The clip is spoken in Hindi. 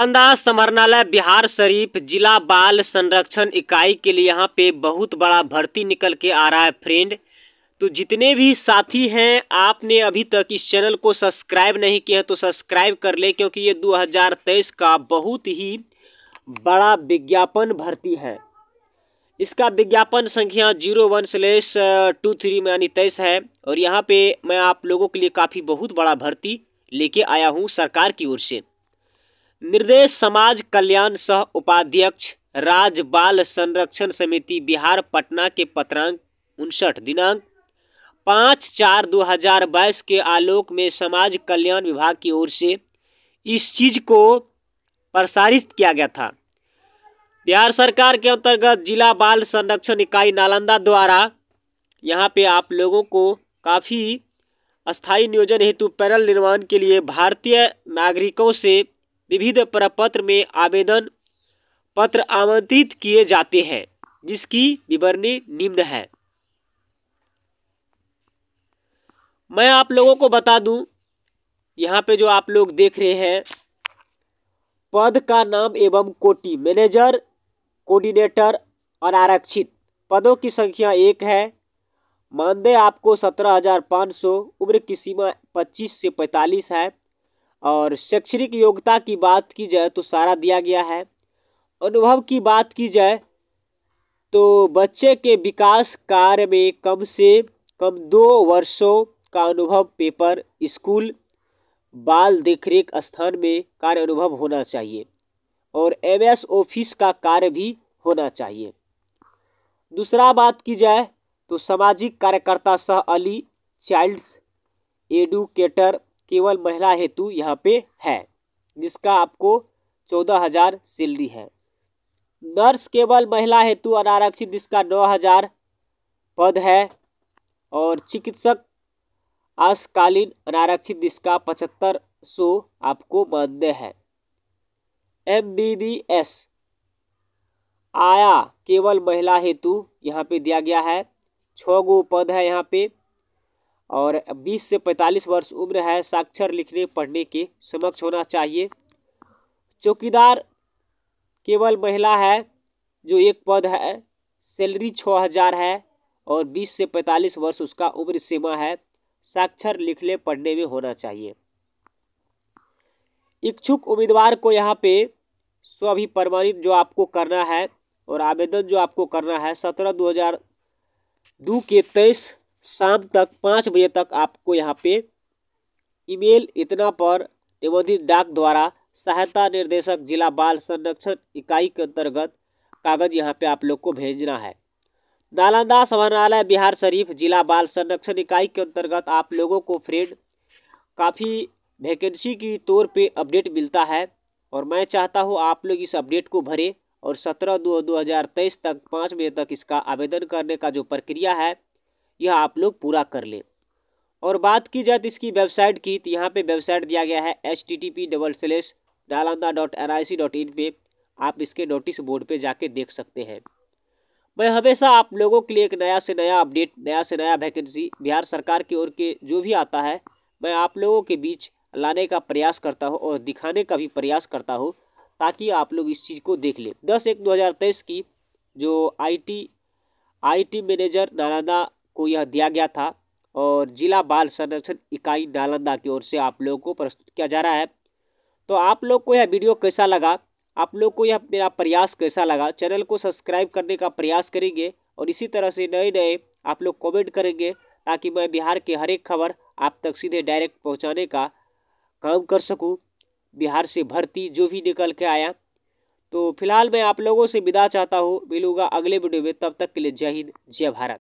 नालंदा समरणालय बिहार शरीफ जिला बाल संरक्षण इकाई के लिए यहाँ पे बहुत बड़ा भर्ती निकल के आ रहा है फ्रेंड तो जितने भी साथी हैं आपने अभी तक इस चैनल को सब्सक्राइब नहीं किया तो सब्सक्राइब कर ले क्योंकि ये 2023 का बहुत ही बड़ा विज्ञापन भर्ती है इसका विज्ञापन संख्या zero one slash two three में यानी तेईस है और यहाँ पे मैं आप लोगों के लिए काफ़ी बहुत बड़ा भर्ती लेके आया हूँ सरकार की ओर से निर्देश समाज कल्याण सह उपाध्यक्ष राज बाल संरक्षण समिति बिहार पटना के पत्रांक उनसठ दिनांक पाँच चार दो हजार बाईस के आलोक में समाज कल्याण विभाग की ओर से इस चीज़ को प्रसारित किया गया था बिहार सरकार के अंतर्गत जिला बाल संरक्षण इकाई नालंदा द्वारा यहाँ पे आप लोगों को काफ़ी स्थायी नियोजन हेतु पैनल निर्माण के लिए भारतीय नागरिकों से विविध प्रपत्र में आवेदन पत्र आमंत्रित किए जाते हैं जिसकी विवरणी निम्न है मैं आप लोगों को बता दूं यहाँ पे जो आप लोग देख रहे हैं पद का नाम एवं कोटि मैनेजर कोऑर्डिनेटर और आरक्षित पदों की संख्या एक है मानदेय आपको सत्रह हजार पाँच सौ उम्र की सीमा पच्चीस से पैंतालीस है और शैक्षणिक योग्यता की बात की जाए तो सारा दिया गया है अनुभव की बात की जाए तो बच्चे के विकास कार्य में कम से कम दो वर्षों का अनुभव पेपर स्कूल बाल देखरेख स्थान में कार्य अनुभव होना चाहिए और एमएस ऑफिस का कार्य भी होना चाहिए दूसरा बात की जाए तो सामाजिक कार्यकर्ता सह अली चाइल्ड्स एडुकेटर केवल महिला हेतु यहाँ पे है जिसका आपको चौदह हजार सैलरी है नर्स केवल महिला हेतु अनारक्षित जिसका नौ हजार पद है और चिकित्सक अशकालीन अनारक्षित जिसका पचहत्तर सौ आपको मानदेय है एम बी बी एस आया केवल महिला हेतु यहाँ पे दिया गया है छः गो पद है यहाँ पे और 20 से 45 वर्ष उम्र है साक्षर लिखने पढ़ने के समक्ष होना चाहिए चौकीदार केवल महिला है जो एक पद है सैलरी छः हज़ार है और 20 से 45 वर्ष उसका उम्र सीमा है साक्षर लिखने पढ़ने में होना चाहिए इच्छुक उम्मीदवार को यहाँ पे स्वाभि प्रमाणित जो आपको करना है और आवेदन जो आपको करना है सत्रह दो हज़ार दो के तेईस शाम तक पाँच बजे तक आपको यहाँ पे ईमेल इतना पर निबंधित डाक द्वारा सहायता निर्देशक जिला बाल संरक्षण इकाई के अंतर्गत कागज यहाँ पे आप लोग को भेजना है नालंदा समरणालय बिहार शरीफ जिला बाल संरक्षण इकाई के अंतर्गत आप लोगों को फ्रेंड काफ़ी वैकेंसी की तौर पे अपडेट मिलता है और मैं चाहता हूँ आप लोग इस अपडेट को भरें और सत्रह दो दो हज़ार तेईस तक पाँच बजे तक इसका आवेदन करने का जो प्रक्रिया है यह आप लोग पूरा कर लें और बात की जाए तो इसकी वेबसाइट की तो यहाँ पे वेबसाइट दिया गया है H T T P double slash डालंदा dot N I C dot in पर आप इसके नोटिस बोर्ड पे जाके देख सकते हैं मैं हमेशा आप लोगों के लिए एक नया से नया अपडेट नया से नया वैकेंसी बिहार सरकार की ओर के जो भी आता है मैं आप लोगों के बीच लाने का प्रयास करता हूँ और दिखाने का भी प्रयास करता हूँ ताकि आप लोग इस चीज़ को देख लें दस एक दो हज़ार तेईस की जो आई टी मैनेजर नालंदा को यह दिया गया था और जिला बाल संरक्षण इकाई नालंदा की ओर से आप लोगों को प्रस्तुत किया जा रहा है तो आप लोग को यह वीडियो कैसा लगा आप लोग को यह मेरा प्रयास कैसा लगा चैनल को सब्सक्राइब करने का प्रयास करेंगे और इसी तरह से नए नए आप लोग कमेंट करेंगे ताकि मैं बिहार के हर एक खबर आप तक सीधे डायरेक्ट पहुंचाने का काम कर सकूं बिहार से भर्ती जो भी निकल के आया तो फिलहाल मैं आप लोगों से विदा चाहता हूँ मिलूंगा अगले वीडियो में तब तक के लिए जय हिंद जय भारत